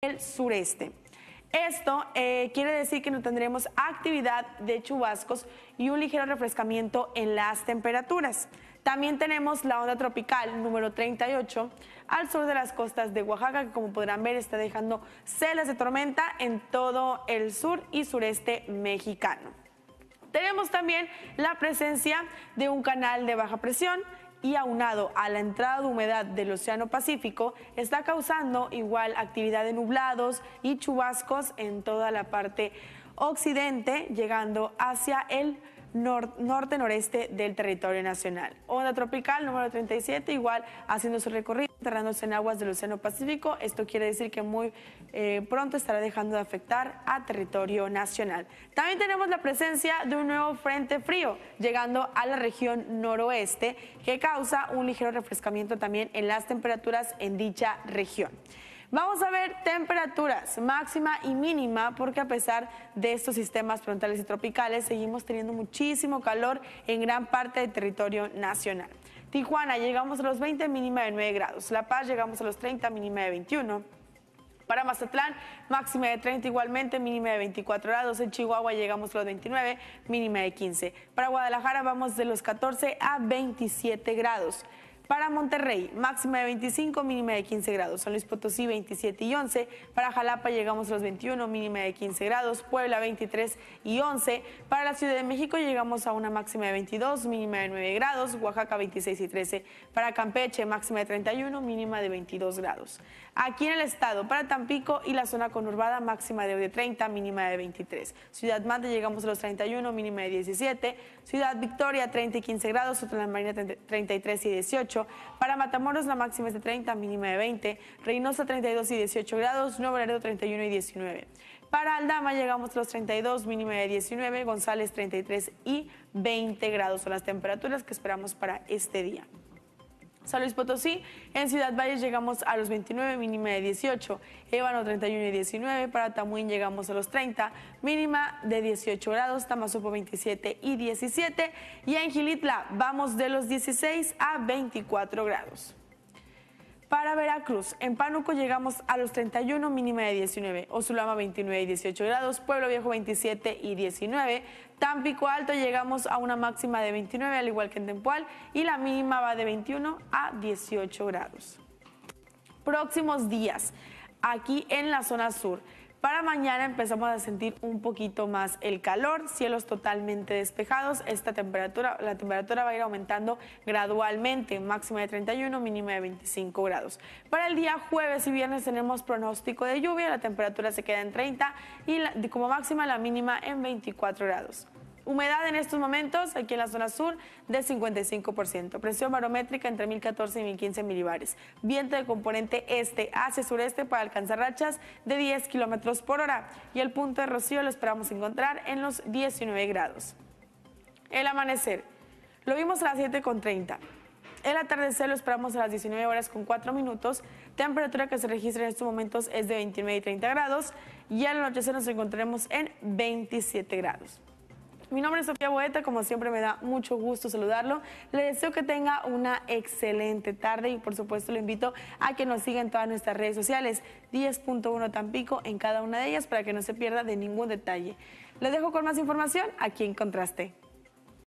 el sureste. Esto eh, quiere decir que no tendremos actividad de chubascos y un ligero refrescamiento en las temperaturas. También tenemos la onda tropical número 38 al sur de las costas de Oaxaca, que como podrán ver está dejando celas de tormenta en todo el sur y sureste mexicano. Tenemos también la presencia de un canal de baja presión y aunado a la entrada de humedad del Océano Pacífico, está causando igual actividad de nublados y chubascos en toda la parte occidente, llegando hacia el norte-noreste del territorio nacional. Onda tropical número 37, igual haciendo su recorrido en aguas del Océano Pacífico. Esto quiere decir que muy eh, pronto estará dejando de afectar a territorio nacional. También tenemos la presencia de un nuevo frente frío llegando a la región noroeste que causa un ligero refrescamiento también en las temperaturas en dicha región. Vamos a ver temperaturas máxima y mínima porque a pesar de estos sistemas frontales y tropicales seguimos teniendo muchísimo calor en gran parte del territorio nacional. Tijuana llegamos a los 20, mínima de 9 grados. La Paz llegamos a los 30, mínima de 21. Para Mazatlán, máxima de 30 igualmente, mínima de 24 grados. En Chihuahua llegamos a los 29, mínima de 15. Para Guadalajara vamos de los 14 a 27 grados. Para Monterrey, máxima de 25, mínima de 15 grados. San Luis Potosí, 27 y 11. Para Jalapa llegamos a los 21, mínima de 15 grados. Puebla, 23 y 11. Para la Ciudad de México llegamos a una máxima de 22, mínima de 9 grados. Oaxaca, 26 y 13. Para Campeche, máxima de 31, mínima de 22 grados. Aquí en el estado, para Tampico y la zona conurbada, máxima de 30, mínima de 23. Ciudad Mante llegamos a los 31, mínima de 17. Ciudad Victoria, 30 y 15 grados. Otra Marina, 33 y 18. Para Matamoros la máxima es de 30, mínima de 20. Reynosa 32 y 18 grados. Nuevo Laredo 31 y 19. Para Aldama llegamos a los 32, mínima de 19. González 33 y 20 grados son las temperaturas que esperamos para este día. San Luis Potosí. En Ciudad Valles llegamos a los 29, mínima de 18. Ébano 31 y 19. Para Tamuín llegamos a los 30, mínima de 18 grados. Tamazopo 27 y 17. Y en Gilitla vamos de los 16 a 24 grados. Para Veracruz, en Pánuco llegamos a los 31, mínima de 19, Osulama 29 y 18 grados, Pueblo Viejo 27 y 19, Tampico Alto llegamos a una máxima de 29, al igual que en Tempual, y la mínima va de 21 a 18 grados. Próximos días, aquí en la zona sur. Para mañana empezamos a sentir un poquito más el calor, cielos totalmente despejados. Esta temperatura, la temperatura va a ir aumentando gradualmente, máxima de 31, mínima de 25 grados. Para el día jueves y viernes tenemos pronóstico de lluvia, la temperatura se queda en 30 y como máxima la mínima en 24 grados. Humedad en estos momentos, aquí en la zona sur, de 55%. Presión barométrica entre 1014 y 1015 milibares. Viento de componente este hacia sureste para alcanzar rachas de 10 kilómetros por hora. Y el punto de rocío lo esperamos encontrar en los 19 grados. El amanecer. Lo vimos a las 7.30. El atardecer lo esperamos a las 19 horas con 4 minutos. Temperatura que se registra en estos momentos es de 29 y 30 grados. Y al anochecer nos encontraremos en 27 grados. Mi nombre es Sofía Boeta, como siempre me da mucho gusto saludarlo. Le deseo que tenga una excelente tarde y por supuesto le invito a que nos siga en todas nuestras redes sociales, 10.1 Tampico en cada una de ellas para que no se pierda de ningún detalle. Le dejo con más información aquí en Contraste.